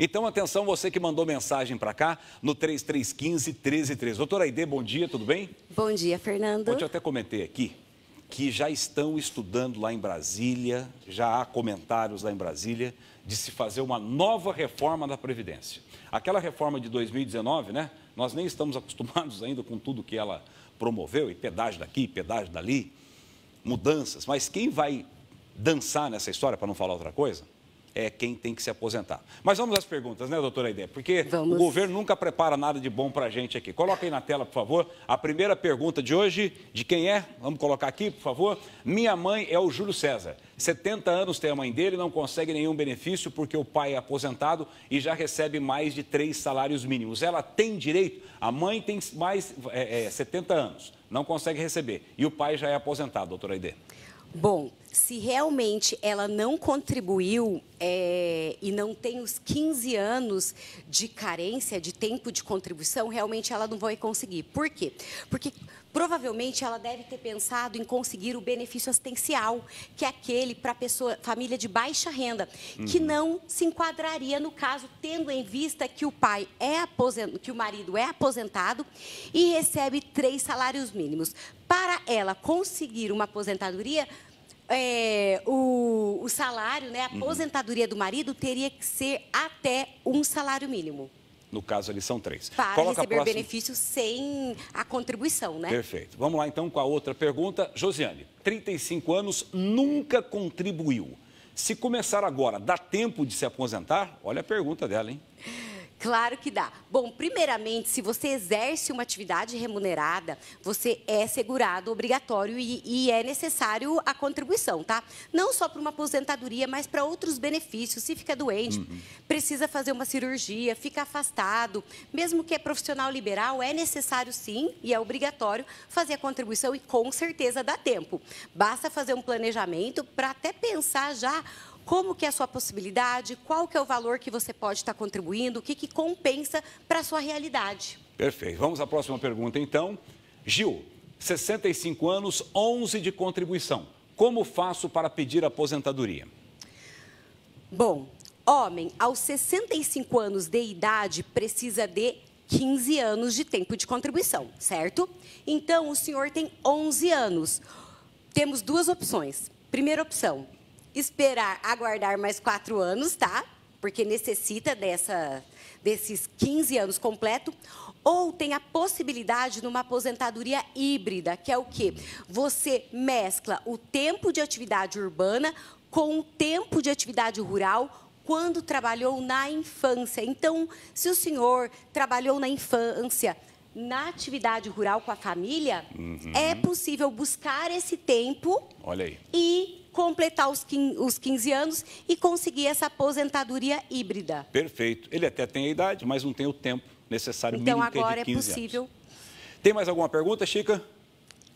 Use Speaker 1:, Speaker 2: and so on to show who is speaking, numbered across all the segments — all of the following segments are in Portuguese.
Speaker 1: Então, atenção, você que mandou mensagem para cá no 3315 133. Doutora Aide, bom dia, tudo bem?
Speaker 2: Bom dia, Fernando. Ontem eu
Speaker 1: até comentei aqui que já estão estudando lá em Brasília, já há comentários lá em Brasília, de se fazer uma nova reforma da Previdência. Aquela reforma de 2019, né? Nós nem estamos acostumados ainda com tudo que ela promoveu, e pedágio daqui, pedágio dali, mudanças. Mas quem vai dançar nessa história, para não falar outra coisa, é quem tem que se aposentar. Mas vamos às perguntas, né, doutora Aidê? Porque vamos. o governo nunca prepara nada de bom para a gente aqui. Coloca aí na tela, por favor, a primeira pergunta de hoje, de quem é? Vamos colocar aqui, por favor. Minha mãe é o Júlio César. 70 anos tem a mãe dele, não consegue nenhum benefício porque o pai é aposentado e já recebe mais de três salários mínimos. Ela tem direito, a mãe tem mais é, é, 70 anos, não consegue receber. E o pai já é aposentado, doutora Aide.
Speaker 2: Bom, se realmente ela não contribuiu é, e não tem os 15 anos de carência, de tempo de contribuição, realmente ela não vai conseguir. Por quê? Porque provavelmente ela deve ter pensado em conseguir o benefício assistencial, que é aquele para pessoa, família de baixa renda, uhum. que não se enquadraria no caso, tendo em vista que o pai é aposentado, que o marido é aposentado e recebe três salários mínimos ela conseguir uma aposentadoria, é, o, o, salário, né, a uhum. aposentadoria do marido teria que ser até um salário mínimo.
Speaker 1: No caso, ali são três. Para Coloca receber benefício
Speaker 2: sem a contribuição, né?
Speaker 1: Perfeito. Vamos lá, então, com a outra pergunta. Josiane, 35 anos, nunca contribuiu. Se começar agora, dá tempo de se aposentar? Olha a pergunta dela, hein?
Speaker 2: Claro que dá. Bom, primeiramente, se você exerce uma atividade remunerada, você é segurado obrigatório e, e é necessário a contribuição, tá? Não só para uma aposentadoria, mas para outros benefícios. Se fica doente, uhum. precisa fazer uma cirurgia, fica afastado, mesmo que é profissional liberal, é necessário sim e é obrigatório fazer a contribuição e com certeza dá tempo. Basta fazer um planejamento para até pensar já como que é a sua possibilidade, qual que é o valor que você pode estar contribuindo, o que, que compensa para a sua realidade.
Speaker 1: Perfeito. Vamos à próxima pergunta, então. Gil, 65 anos, 11 de contribuição. Como faço para pedir aposentadoria?
Speaker 2: Bom, homem aos 65 anos de idade precisa de 15 anos de tempo de contribuição, certo? Então, o senhor tem 11 anos. Temos duas opções. Primeira opção, esperar, aguardar mais quatro anos, tá? Porque necessita dessa, desses 15 anos completo, ou tem a possibilidade numa aposentadoria híbrida, que é o quê? Você mescla o tempo de atividade urbana com o tempo de atividade rural quando trabalhou na infância. Então, se o senhor trabalhou na infância, na atividade rural com a família, uhum. é possível buscar esse tempo Olha aí. e completar os 15 anos e conseguir essa aposentadoria híbrida.
Speaker 1: Perfeito. Ele até tem a idade, mas não tem o tempo necessário então, mínimo, agora é, é possível. Anos. Tem mais alguma pergunta, Chica?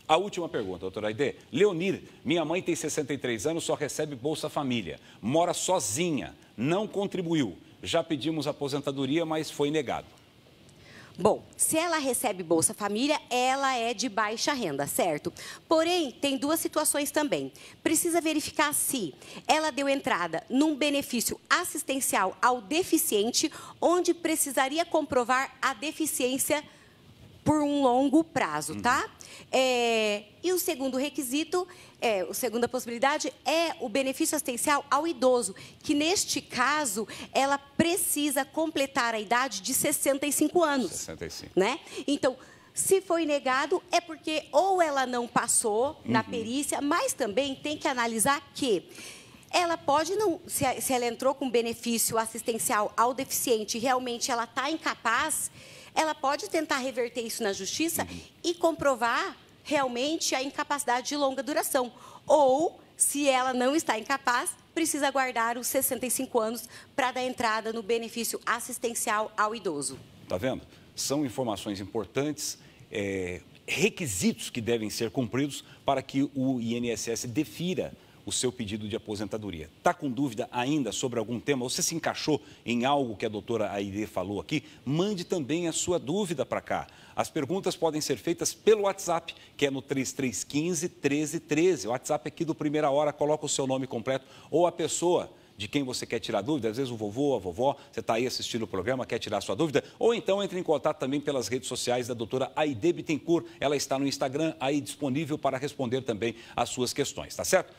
Speaker 1: A última pergunta, doutora Aide. Leonir, minha mãe tem 63 anos, só recebe Bolsa Família. Mora sozinha, não contribuiu. Já pedimos aposentadoria, mas foi negado.
Speaker 2: Bom, se ela recebe Bolsa Família, ela é de baixa renda, certo? Porém, tem duas situações também. Precisa verificar se ela deu entrada num benefício assistencial ao deficiente, onde precisaria comprovar a deficiência por um longo prazo, uhum. tá? É, e o segundo requisito, é, a segunda possibilidade é o benefício assistencial ao idoso, que neste caso ela precisa completar a idade de 65 anos.
Speaker 1: 65.
Speaker 2: Né? Então, se foi negado, é porque ou ela não passou na uhum. perícia, mas também tem que analisar que ela pode não, se, ela entrou com benefício assistencial ao deficiente, realmente ela está incapaz ela pode tentar reverter isso na justiça uhum. e comprovar realmente a incapacidade de longa duração. Ou, se ela não está incapaz, precisa aguardar os 65 anos para dar entrada no benefício assistencial ao idoso.
Speaker 1: Tá vendo? São informações importantes. É, requisitos que devem ser cumpridos para que o INSS defira o seu pedido de aposentadoria. Está com dúvida ainda sobre algum tema? Você se encaixou em algo que a doutora Aide falou aqui? Mande também a sua dúvida para cá. As perguntas podem ser feitas pelo WhatsApp, que é no 3315 1313. O WhatsApp é aqui do Primeira Hora, coloca o seu nome completo ou a pessoa de quem você quer tirar dúvida, às vezes o vovô, a vovó, você está aí assistindo o programa, quer tirar sua dúvida, ou então entre em contato também pelas redes sociais da doutora Aide Bittencourt, ela está no Instagram aí disponível para responder também as suas questões, tá certo?